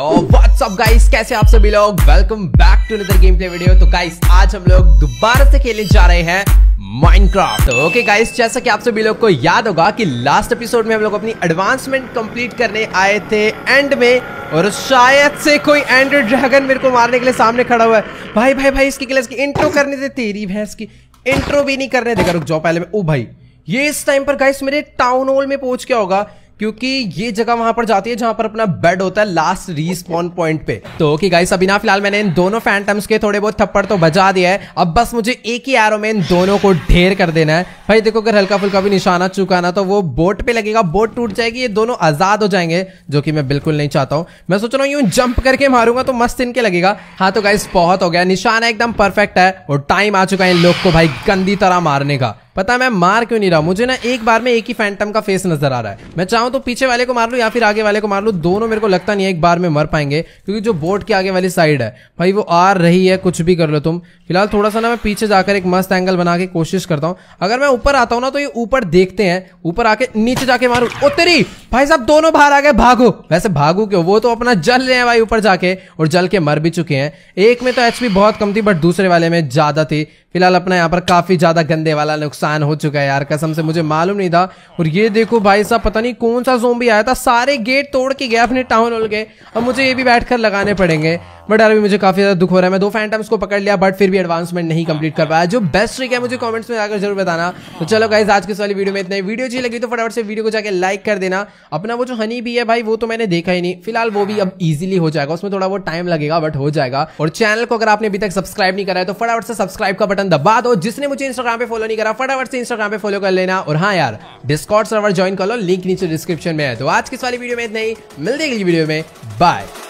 WhatsApp तो guys कैसे आप सभी लोग welcome back to another game play video तो गाइस आज हम लोग दोबारा से खेलने जा रहे हैं माइनक्राफ्ट ओके गाइस जैसा कि आप सभी लोग को याद होगा कि लास्ट एपिसोड में हम लोग अपनी एडवांसमेंट कंप्लीट करने आए थे एंड में और शायद से कोई एंडर ड्रैगन मेरे को मारने के लिए सामने खड़ा हुआ है भाई भाई भाई इसकी क्लास की इंट्रो करने दे तेरी भैंस की इंट्रो भी नहीं करने देगा रुक जाओ पहले में ओ भाई ये इस टाइम पर गाइस मेरे टाउन हॉल में पहुंच गया होगा क्योंकि ये जगह वहां पर जाती है जहां पर अपना बेड होता है लास्ट रीस्पॉन पॉइंट पे तो ओके गाइस अभी ना फिलहाल मैंने इन दोनों फैंटम्स के थोड़े बहुत थप्पड़ तो बजा दिया है अब बस मुझे एक ही एरो में इन दोनों को ढेर कर देना है भाई देखो अगर हल्का फुल्का भी निशाना चुकाना तो वो बोट पे लगेगा बोट टूट जाएगी ये दोनों आजाद हो जाएंगे जो कि मैं बिल्कुल नहीं चाहता हूं मैं सोच रहा हूँ यूं जंप करके मारूंगा तो मस्त इनके लगेगा हाँ तो गाइस बहुत हो गया निशाना एकदम परफेक्ट है और टाइम आ चुका है इन लोग को भाई गंदी तरह मारने का पता मैं मार क्यों नहीं रहा मुझे ना एक बार में एक ही फैंटम का फेस नजर आ रहा है मैं चाहूँ तो पीछे वाले को मार लू या फिर आगे वाले को मार लू दोनों मेरे को लगता नहीं है एक बार में मर पाएंगे क्योंकि जो बोट के आगे वाली साइड है भाई वो आ रही है कुछ भी कर लो तुम फिलहाल थोड़ा सा ना मैं पीछे जाकर एक मस्त एंगल बना के कोशिश करता हूँ अगर मैं ऊपर आता हूँ ना तो ये ऊपर देखते हैं ऊपर आके नीचे जाके मारू ओ तेरी भाई साहब दोनों बाहर आ गए भागो वैसे भागो क्यों वो तो अपना जल रहे हैं भाई ऊपर जाके और जल के मर भी चुके हैं एक में तो एच बहुत कम थी बट दूसरे वाले में ज्यादा थी फिलहाल अपना यहाँ पर काफी ज्यादा गंदे वाला नुकसान हो चुका है यार कसम से मुझे मालूम नहीं था और ये देखो भाई साहब पता नहीं कौन सा जोम्बी आया था सारे गेट तोड़ के गया अपने टाउन हॉल के और मुझे ये भी बैठ लगाने पड़ेंगे बट अभी मुझे काफी ज्यादा दुख हो रहा है मैं दो फैंटम्स को पकड़ लिया बट फिर भी एडवांसमेंट नहीं कंप्लीट कर पाया जो बेस्ट ट्रिक है मुझे कमेंट्स में आकर जरूर बताना तो चलो गाइज आज की वाली वीडियो में इतना वीडियो अच्छी लगी तो फटाफट से वीडियो को जाकर लाइक कर देना अपना वो जो हनी भी है भाई वो तो मैंने देखा ही नहीं फिलहाल वो भी अब इजिली हो जाएगा उसमें थोड़ा बहुत टाइम लगेगा बट हो जाएगा और चैनल को अगर आपने अभी तक सब्सक्राइब नहीं करा है तो फटाफट से सब्सक्राइब का बटन दबा दो जिसने मुझे इंस्टाग्राम पे फॉलो नहीं करा फटाफट से इंस्टाग्राम पे फॉलो कर लेना और हाँ यार डिस्कॉर्ड सर्वर ज्वाइन कर लो लिंक नीचे डिस्क्रिप्शन में है तो आज की वाली वीडियो में इतना ही मिलते देगी वीडियो में बाय